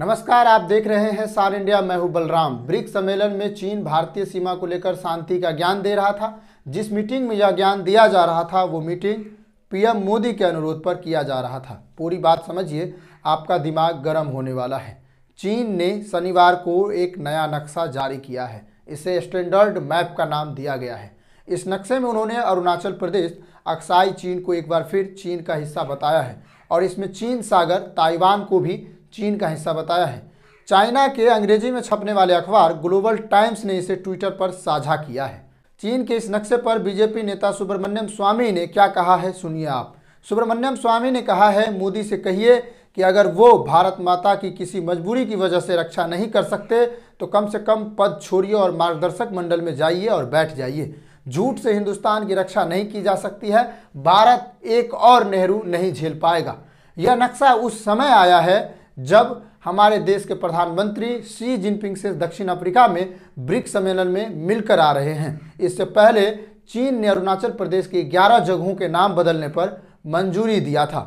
नमस्कार आप देख रहे हैं सार इंडिया मैं हूं बलराम ब्रिक्स सम्मेलन में चीन भारतीय सीमा को लेकर शांति का ज्ञान दे रहा था जिस मीटिंग में यह ज्ञान दिया जा रहा था वो मीटिंग पीएम मोदी के अनुरोध पर किया जा रहा था पूरी बात समझिए आपका दिमाग गर्म होने वाला है चीन ने शनिवार को एक नया नक्शा जारी किया है इसे स्टैंडर्ड मैप का नाम दिया गया है इस नक्शे में उन्होंने अरुणाचल प्रदेश अक्साई चीन को एक बार फिर चीन का हिस्सा बताया है और इसमें चीन सागर ताइवान को भी चीन का हिस्सा बताया है चाइना के अंग्रेजी में छपने वाले अखबार ग्लोबल टाइम्स ने इसे ट्विटर पर साझा किया है चीन के इस नक्शे पर बीजेपी नेता सुब्रमण्यम स्वामी ने क्या कहा है सुनिए आप सुब्रमण्यम स्वामी ने कहा है मोदी से कहिए कि अगर वो भारत माता की किसी मजबूरी की वजह से रक्षा नहीं कर सकते तो कम से कम पद छोड़िए और मार्गदर्शक मंडल में जाइए और बैठ जाइए झूठ से हिंदुस्तान की रक्षा नहीं की जा सकती है भारत एक और नेहरू नहीं झेल पाएगा यह नक्शा उस समय आया है जब हमारे देश के प्रधानमंत्री शी जिनपिंग से दक्षिण अफ्रीका में ब्रिक्स सम्मेलन में मिलकर आ रहे हैं इससे पहले चीन ने अरुणाचल प्रदेश की 11 जगहों के नाम बदलने पर मंजूरी दिया था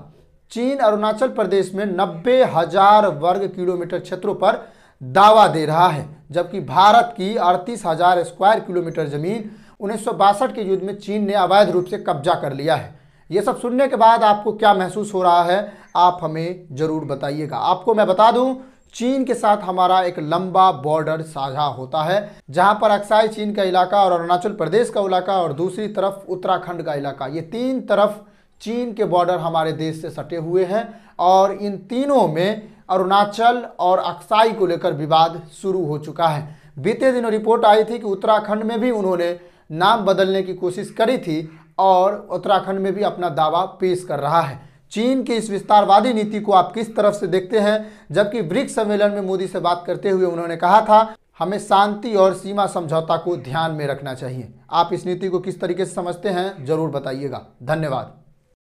चीन अरुणाचल प्रदेश में नब्बे हजार वर्ग किलोमीटर क्षेत्रों पर दावा दे रहा है जबकि भारत की अड़तीस हजार स्क्वायर किलोमीटर जमीन उन्नीस के युद्ध में चीन ने अवैध रूप से कब्जा कर लिया है ये सब सुनने के बाद आपको क्या महसूस हो रहा है आप हमें ज़रूर बताइएगा आपको मैं बता दूं चीन के साथ हमारा एक लंबा बॉर्डर साझा होता है जहां पर अक्साई चीन का इलाका और अरुणाचल प्रदेश का इलाका और दूसरी तरफ उत्तराखंड का इलाका ये तीन तरफ चीन के बॉर्डर हमारे देश से सटे हुए हैं और इन तीनों में अरुणाचल और अक्साई को लेकर विवाद शुरू हो चुका है बीते दिनों रिपोर्ट आई थी कि उत्तराखंड में भी उन्होंने नाम बदलने की कोशिश करी थी और उत्तराखंड में भी अपना दावा पेश कर रहा है चीन की इस विस्तारवादी नीति को आप किस तरफ से देखते हैं जबकि ब्रिक्स सम्मेलन में मोदी से बात करते हुए उन्होंने कहा था हमें शांति और सीमा समझौता को ध्यान में रखना चाहिए आप इस नीति को किस तरीके से समझते हैं जरूर बताइएगा धन्यवाद